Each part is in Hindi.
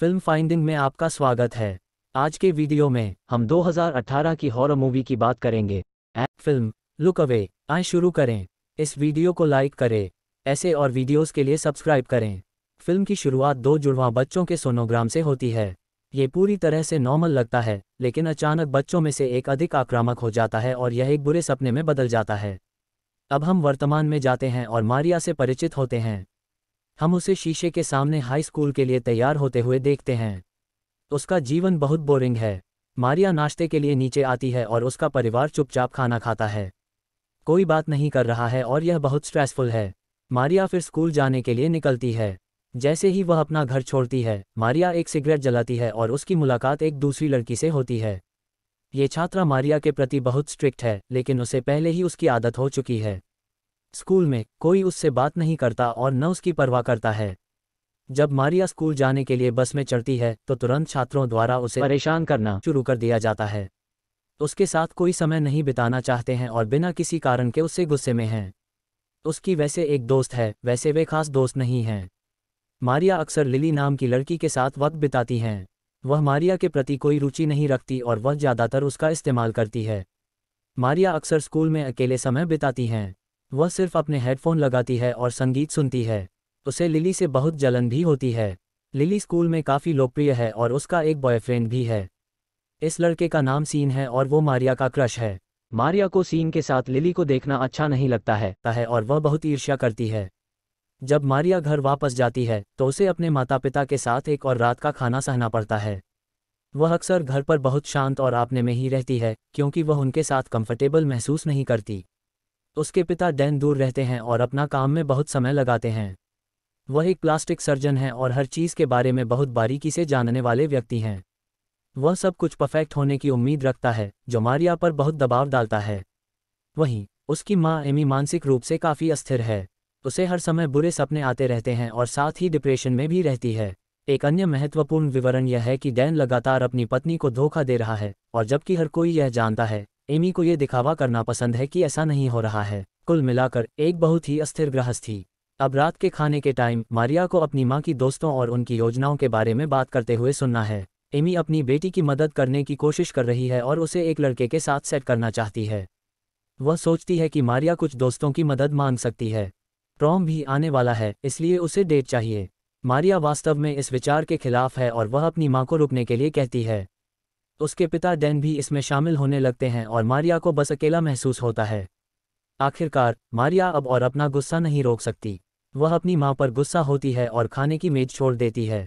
फिल्म फाइंडिंग में आपका स्वागत है आज के वीडियो में हम 2018 की हॉरर मूवी की बात करेंगे फिल्म लुक अवे आए शुरू करें इस वीडियो को लाइक करें ऐसे और वीडियोस के लिए सब्सक्राइब करें फिल्म की शुरुआत दो जुड़वा बच्चों के सोनोग्राम से होती है ये पूरी तरह से नॉर्मल लगता है लेकिन अचानक बच्चों में से एक अधिक आक्रामक हो जाता है और यह एक बुरे सपने में बदल जाता है अब हम वर्तमान में जाते हैं और मारिया से परिचित होते हैं हम उसे शीशे के सामने हाई स्कूल के लिए तैयार होते हुए देखते हैं उसका जीवन बहुत बोरिंग है मारिया नाश्ते के लिए नीचे आती है और उसका परिवार चुपचाप खाना खाता है कोई बात नहीं कर रहा है और यह बहुत स्ट्रेसफुल है मारिया फिर स्कूल जाने के लिए निकलती है जैसे ही वह अपना घर छोड़ती है मारिया एक सिगरेट जलाती है और उसकी मुलाकात एक दूसरी लड़की से होती है ये छात्रा मारिया के प्रति बहुत स्ट्रिक्ट है लेकिन उसे पहले ही उसकी आदत हो चुकी है स्कूल में कोई उससे बात नहीं करता और न उसकी परवाह करता है जब मारिया स्कूल जाने के लिए बस में चढ़ती है तो तुरंत छात्रों द्वारा उसे परेशान करना शुरू कर दिया जाता है उसके साथ कोई समय नहीं बिताना चाहते हैं और बिना किसी कारण के उससे गुस्से में हैं उसकी वैसे एक दोस्त है वैसे वे खास दोस्त नहीं हैं मारिया अक्सर लिली नाम की लड़की के साथ वक्त बिताती हैं वह मारिया के प्रति कोई रुचि नहीं रखती और वह ज़्यादातर उसका इस्तेमाल करती है मारिया अक्सर स्कूल में अकेले समय बिताती हैं वह सिर्फ अपने हेडफोन लगाती है और संगीत सुनती है उसे लिली से बहुत जलन भी होती है लिली स्कूल में काफ़ी लोकप्रिय है और उसका एक बॉयफ्रेंड भी है इस लड़के का नाम सीन है और वो मारिया का क्रश है मारिया को सीन के साथ लिली को देखना अच्छा नहीं लगता है, है और वह बहुत ईर्ष्या करती है जब मारिया घर वापस जाती है तो उसे अपने माता पिता के साथ एक और रात का खाना सहना पड़ता है वह अक्सर घर पर बहुत शांत और आपने में ही रहती है क्योंकि वह उनके साथ कंफर्टेबल महसूस नहीं करती उसके पिता डैन दूर रहते हैं और अपना काम में बहुत समय लगाते हैं वह एक प्लास्टिक सर्जन है और हर चीज़ के बारे में बहुत बारीकी से जानने वाले व्यक्ति हैं वह सब कुछ परफेक्ट होने की उम्मीद रखता है जो मारिया पर बहुत दबाव डालता है वहीं उसकी माँ एमी मानसिक रूप से काफ़ी अस्थिर है उसे हर समय बुरे सपने आते रहते हैं और साथ ही डिप्रेशन में भी रहती है एक अन्य महत्वपूर्ण विवरण यह है कि डैन लगातार अपनी पत्नी को धोखा दे रहा है और जबकि हर कोई यह जानता है एमी को ये दिखावा करना पसंद है कि ऐसा नहीं हो रहा है कुल मिलाकर एक बहुत ही अस्थिर गृहस्थ थी अब रात के खाने के टाइम मारिया को अपनी माँ की दोस्तों और उनकी योजनाओं के बारे में बात करते हुए सुनना है एमी अपनी बेटी की मदद करने की कोशिश कर रही है और उसे एक लड़के के साथ सेट करना चाहती है वह सोचती है कि मारिया कुछ दोस्तों की मदद मांग सकती है प्रॉम भी आने वाला है इसलिए उसे डेट चाहिए मारिया वास्तव में इस विचार के खिलाफ है और वह अपनी माँ को रुकने के लिए कहती है उसके पिता डैन भी इसमें शामिल होने लगते हैं और मारिया को बस अकेला महसूस होता है आखिरकार मारिया अब और अपना गुस्सा नहीं रोक सकती वह अपनी माँ पर गुस्सा होती है और खाने की मेज छोड़ देती है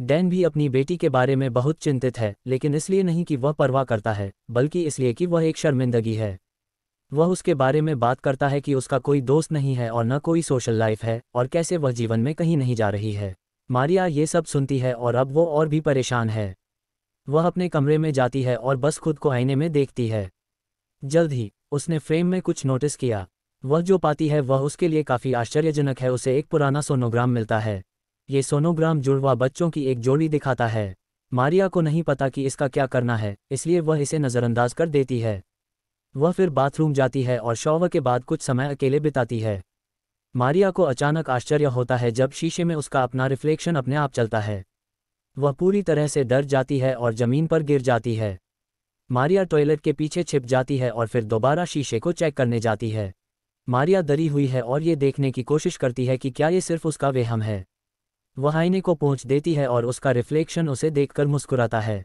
डैन भी अपनी बेटी के बारे में बहुत चिंतित है लेकिन इसलिए नहीं कि वह परवाह करता है बल्कि इसलिए कि वह एक शर्मिंदगी है वह उसके बारे में बात करता है कि उसका कोई दोस्त नहीं है और न कोई सोशल लाइफ है और कैसे वह जीवन में कहीं नहीं जा रही है मारिया ये सब सुनती है और अब वो और भी परेशान है वह अपने कमरे में जाती है और बस खुद को आईने में देखती है जल्द ही उसने फ्रेम में कुछ नोटिस किया वह जो पाती है वह उसके लिए काफ़ी आश्चर्यजनक है उसे एक पुराना सोनोग्राम मिलता है ये सोनोग्राम जुड़वा बच्चों की एक जोड़ी दिखाता है मारिया को नहीं पता कि इसका क्या करना है इसलिए वह इसे नज़रअंदाज कर देती है वह फिर बाथरूम जाती है और शौव के बाद कुछ समय अकेले बिताती है मारिया को अचानक आश्चर्य होता है जब शीशे में उसका अपना रिफ्लेक्शन अपने आप चलता है वह पूरी तरह से डर जाती है और जमीन पर गिर जाती है मारिया टॉयलेट के पीछे छिप जाती है और फिर दोबारा शीशे को चेक करने जाती है मारिया दरी हुई है और ये देखने की कोशिश करती है कि क्या ये सिर्फ उसका वेहम है वह आईने को पहुंच देती है और उसका रिफ्लेक्शन उसे देखकर मुस्कुराता है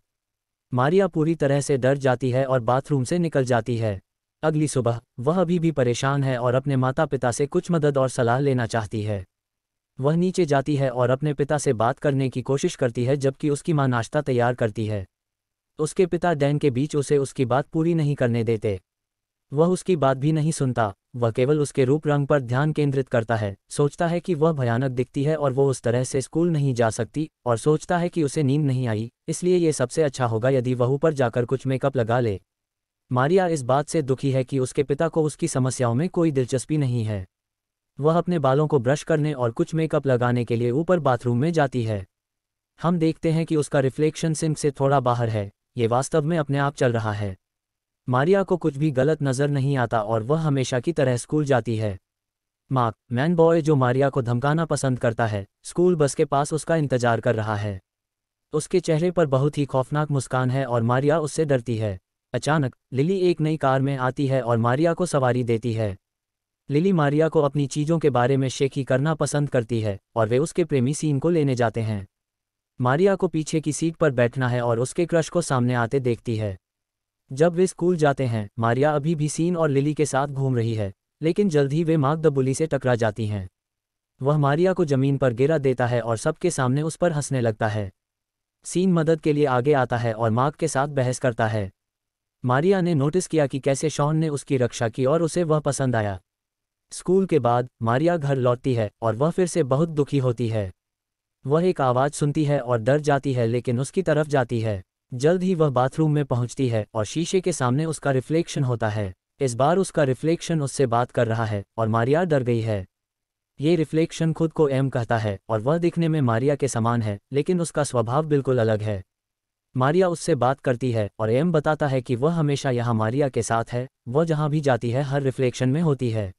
मारिया पूरी तरह से डर जाती है और बाथरूम से निकल जाती है अगली सुबह वह अभी भी परेशान है और अपने माता पिता से कुछ मदद और सलाह लेना चाहती है वह नीचे जाती है और अपने पिता से बात करने की कोशिश करती है जबकि उसकी मां नाश्ता तैयार करती है उसके पिता डैन के बीच उसे उसकी बात पूरी नहीं करने देते वह उसकी बात भी नहीं सुनता वह केवल उसके रूप रंग पर ध्यान केंद्रित करता है सोचता है कि वह भयानक दिखती है और वह उस तरह से स्कूल नहीं जा सकती और सोचता है कि उसे नींद नहीं आई इसलिए ये सबसे अच्छा होगा यदि वह ऊपर जाकर कुछ मेकअप लगा ले मारिया इस बात से दुखी है कि उसके पिता को उसकी समस्याओं में कोई दिलचस्पी नहीं है वह अपने बालों को ब्रश करने और कुछ मेकअप लगाने के लिए ऊपर बाथरूम में जाती है हम देखते हैं कि उसका रिफ्लेक्शन सिंक से थोड़ा बाहर है ये वास्तव में अपने आप चल रहा है मारिया को कुछ भी गलत नज़र नहीं आता और वह हमेशा की तरह स्कूल जाती है मार्क मैन बॉय जो मारिया को धमकाना पसंद करता है स्कूल बस के पास उसका इंतजार कर रहा है उसके चेहरे पर बहुत ही खौफनाक मुस्कान है और मारिया उससे डरती है अचानक लिली एक नई कार में आती है और मारिया को सवारी देती है लिली मारिया को अपनी चीज़ों के बारे में शेखी करना पसंद करती है और वे उसके प्रेमी सीन को लेने जाते हैं मारिया को पीछे की सीट पर बैठना है और उसके क्रश को सामने आते देखती है जब वे स्कूल जाते हैं मारिया अभी भी सीन और लिली के साथ घूम रही है लेकिन जल्द ही वे माग दबुली से टकरा जाती हैं वह मारिया को जमीन पर गिरा देता है और सबके सामने उस पर हंसने लगता है सीन मदद के लिए आगे आता है और माग के साथ बहस करता है मारिया ने नोटिस किया कि कैसे शॉन ने उसकी रक्षा की और उसे वह पसंद आया स्कूल के बाद मारिया घर लौटती है और वह फिर से बहुत दुखी होती है वह एक आवाज़ सुनती है और डर जाती है लेकिन उसकी तरफ जाती है जल्द ही वह बाथरूम में पहुंचती है और शीशे के सामने उसका रिफ्लेक्शन होता है इस बार उसका रिफ्लेक्शन उससे बात कर रहा है और मारिया डर गई है ये रिफ्लेक्शन खुद को एम कहता है और वह दिखने में मारिया के समान है लेकिन उसका स्वभाव बिल्कुल अलग है मारिया उससे बात करती है और एम बताता है कि वह हमेशा यहाँ मारिया के साथ है वह जहाँ भी जाती है हर रिफ्लेक्शन में होती है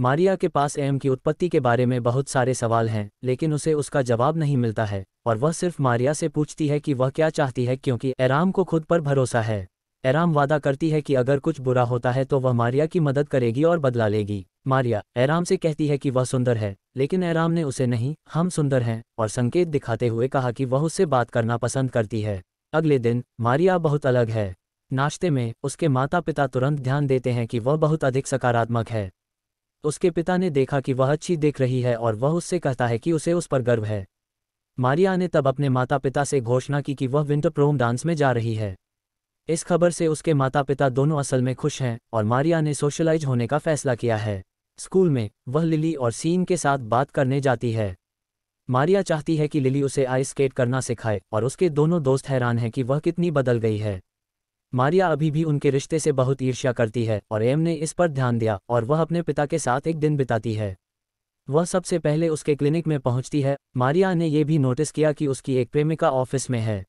मारिया के पास एम की उत्पत्ति के बारे में बहुत सारे सवाल हैं लेकिन उसे उसका जवाब नहीं मिलता है और वह सिर्फ मारिया से पूछती है कि वह क्या चाहती है क्योंकि एराम को खुद पर भरोसा है एराम वादा करती है कि अगर कुछ बुरा होता है तो वह मारिया की मदद करेगी और बदला लेगी मारिया एराम से कहती है कि वह सुंदर है लेकिन एराम ने उसे नहीं हम सुंदर हैं और संकेत दिखाते हुए कहा कि वह उससे बात करना पसंद करती है अगले दिन मारिया बहुत अलग है नाश्ते में उसके माता पिता तुरंत ध्यान देते हैं कि वह बहुत अधिक सकारात्मक है उसके पिता ने देखा कि वह अच्छी देख रही है और वह उससे कहता है कि उसे उस पर गर्व है मारिया ने तब अपने माता पिता से घोषणा की कि वह विंटर प्रोम डांस में जा रही है इस खबर से उसके माता पिता दोनों असल में खुश हैं और मारिया ने सोशलाइज होने का फैसला किया है स्कूल में वह लिली और सीन के साथ बात करने जाती है मारिया चाहती है कि लिली उसे आइस स्केट करना सिखाए और उसके दोनों दोस्त हैरान हैं कि वह कितनी बदल गई है मारिया अभी भी उनके रिश्ते से बहुत ईर्ष्या करती है और एम ने इस पर ध्यान दिया और वह अपने पिता के साथ एक दिन बिताती है वह सबसे पहले उसके क्लिनिक में पहुंचती है मारिया ने यह भी नोटिस किया कि उसकी एक प्रेमिका ऑफिस में है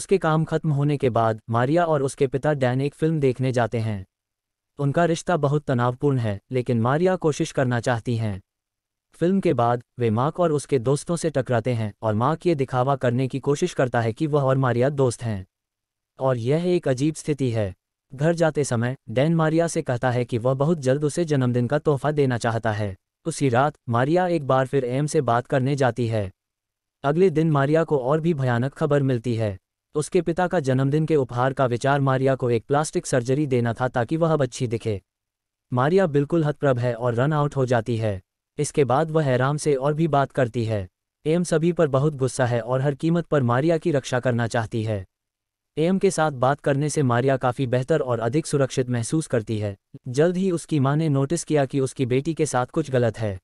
उसके काम खत्म होने के बाद मारिया और उसके पिता डैन एक फिल्म देखने जाते हैं उनका रिश्ता बहुत तनावपूर्ण है लेकिन मारिया कोशिश करना चाहती हैं फिल्म के बाद वे मार्क और उसके दोस्तों से टकराते हैं और मार्क ये दिखावा करने की कोशिश करता है कि वह और मारिया दोस्त हैं और यह एक अजीब स्थिति है घर जाते समय डैन मारिया से कहता है कि वह बहुत जल्द उसे जन्मदिन का तोहफा देना चाहता है उसी रात मारिया एक बार फिर एम से बात करने जाती है अगले दिन मारिया को और भी भयानक खबर मिलती है उसके पिता का जन्मदिन के उपहार का विचार मारिया को एक प्लास्टिक सर्जरी देना था ताकि वह अब अच्छी दिखे मारिया बिल्कुल हतप्रभ है और रन आउट हो जाती है इसके बाद वह हैराम से और भी बात करती है एम सभी पर बहुत गुस्सा है और हर कीमत पर मारिया की रक्षा करना चाहती है एम के साथ बात करने से मारिया काफ़ी बेहतर और अधिक सुरक्षित महसूस करती है जल्द ही उसकी मां ने नोटिस किया कि उसकी बेटी के साथ कुछ गलत है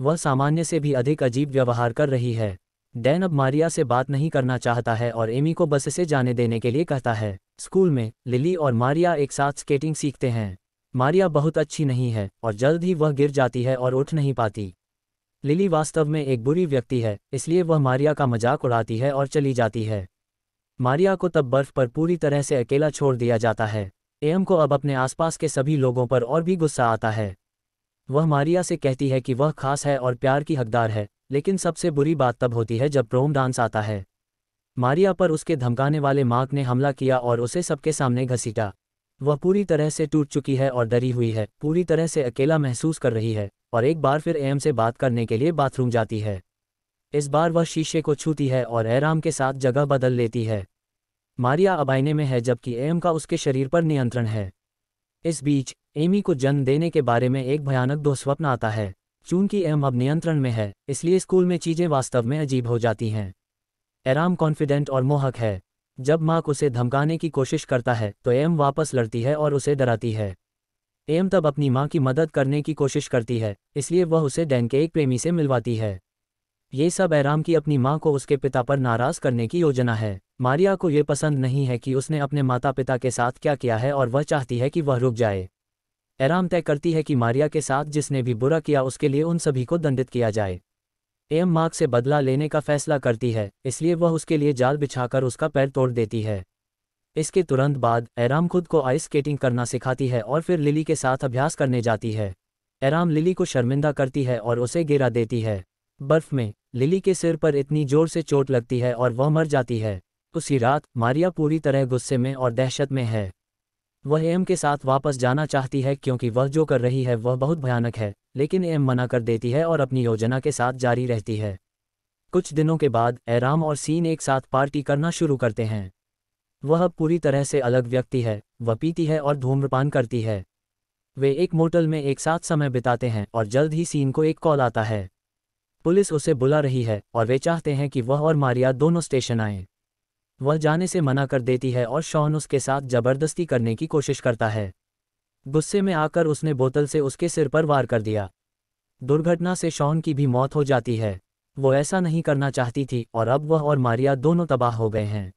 वह सामान्य से भी अधिक अजीब व्यवहार कर रही है डैन अब मारिया से बात नहीं करना चाहता है और एमी को बस से जाने देने के लिए कहता है स्कूल में लिली और मारिया एक साथ स्केटिंग सीखते हैं मारिया बहुत अच्छी नहीं है और जल्द ही वह गिर जाती है और उठ नहीं पाती लिली वास्तव में एक बुरी व्यक्ति है इसलिए वह मारिया का मजाक उड़ाती है और चली जाती है मारिया को तब बर्फ पर पूरी तरह से अकेला छोड़ दिया जाता है एम को अब अपने आसपास के सभी लोगों पर और भी गुस्सा आता है वह मारिया से कहती है कि वह खास है और प्यार की हकदार है लेकिन सबसे बुरी बात तब होती है जब प्रोम डांस आता है मारिया पर उसके धमकाने वाले मार्क ने हमला किया और उसे सबके सामने घसीटा वह पूरी तरह से टूट चुकी है और डरी हुई है पूरी तरह से अकेला महसूस कर रही है और एक बार फिर एम से बात करने के लिए बाथरूम जाती है इस बार वह शीशे को छूती है और एराम के साथ जगह बदल लेती है मारिया अबाइने में है जबकि एम का उसके शरीर पर नियंत्रण है इस बीच एमी को जन्म देने के बारे में एक भयानक दो स्वप्न आता है चूंकि एम अब नियंत्रण में है इसलिए स्कूल में चीजें वास्तव में अजीब हो जाती हैं एराम कॉन्फिडेंट और मोहक है जब मार्क उसे धमकाने की कोशिश करता है तो एम वापस लड़ती है और उसे डराती है एम तब अपनी माँ की मदद करने की कोशिश करती है इसलिए वह उसे डैन के एक प्रेमी से मिलवाती है ये सब एराम की अपनी माँ को उसके पिता पर नाराज करने की योजना है मारिया को ये पसंद नहीं है कि उसने अपने माता पिता के साथ क्या किया है और वह चाहती है कि वह रुक जाए एराम तय करती है कि मारिया के साथ जिसने भी बुरा किया उसके लिए उन सभी को दंडित किया जाए एम मार्ग से बदला लेने का फैसला करती है इसलिए वह उसके लिए जाल बिछाकर उसका पैर तोड़ देती है इसके तुरंत बाद एराम खुद को आइस स्केटिंग करना सिखाती है और फिर लिली के साथ अभ्यास करने जाती है एराम लिली को शर्मिंदा करती है और उसे गिरा देती है बर्फ में लिली के सिर पर इतनी जोर से चोट लगती है और वह मर जाती है उसी रात मारिया पूरी तरह गुस्से में और दहशत में है वह एम के साथ वापस जाना चाहती है क्योंकि वह जो कर रही है वह बहुत भयानक है लेकिन एम मना कर देती है और अपनी योजना के साथ जारी रहती है कुछ दिनों के बाद एराम और सीन एक साथ पार्टी करना शुरू करते हैं वह पूरी तरह से अलग व्यक्ति है वह पीती है और धूम्रपान करती है वे एक मोटल में एक साथ समय बिताते हैं और जल्द ही सीन को एक कॉल आता है पुलिस उसे बुला रही है और वे चाहते हैं कि वह और मारिया दोनों स्टेशन आए वह जाने से मना कर देती है और शॉन उसके साथ जबरदस्ती करने की कोशिश करता है गुस्से में आकर उसने बोतल से उसके सिर पर वार कर दिया दुर्घटना से शॉन की भी मौत हो जाती है वो ऐसा नहीं करना चाहती थी और अब वह और मारिया दोनों तबाह हो गए हैं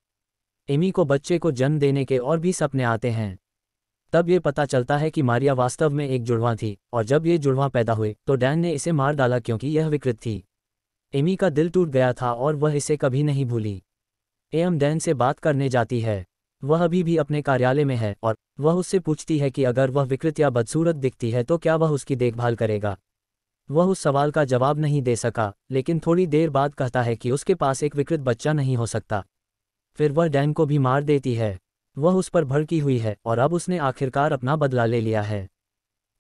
एमी को बच्चे को जन्म देने के और भी सपने आते हैं तब ये पता चलता है कि मारिया वास्तव में एक जुड़वा थी और जब ये जुड़वा पैदा हुए तो डैन ने इसे मार डाला क्योंकि यह विकृत थी एमी का दिल टूट गया था और वह इसे कभी नहीं भूली एम डैन से बात करने जाती है वह अभी भी अपने कार्यालय में है और वह उससे पूछती है कि अगर वह विकृत या बदसूरत दिखती है तो क्या वह उसकी देखभाल करेगा वह उस सवाल का जवाब नहीं दे सका लेकिन थोड़ी देर बाद कहता है कि उसके पास एक विकृत बच्चा नहीं हो सकता फिर वह डैन को भी मार देती है वह उस पर भड़की हुई है और अब उसने आखिरकार अपना बदला ले लिया है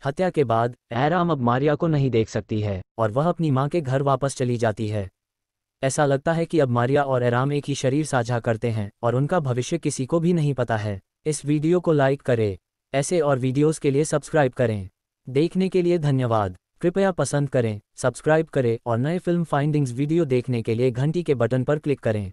हत्या के बाद एहराम अब मारिया को नहीं देख सकती है और वह अपनी माँ के घर वापस चली जाती है ऐसा लगता है कि अब मारिया और एहराम एक ही शरीर साझा करते हैं और उनका भविष्य किसी को भी नहीं पता है इस वीडियो को लाइक करें ऐसे और वीडियोस के लिए सब्सक्राइब करें देखने के लिए धन्यवाद कृपया पसंद करें सब्सक्राइब करें और नए फिल्म फाइंडिंग्स वीडियो देखने के लिए घंटी के बटन पर क्लिक करें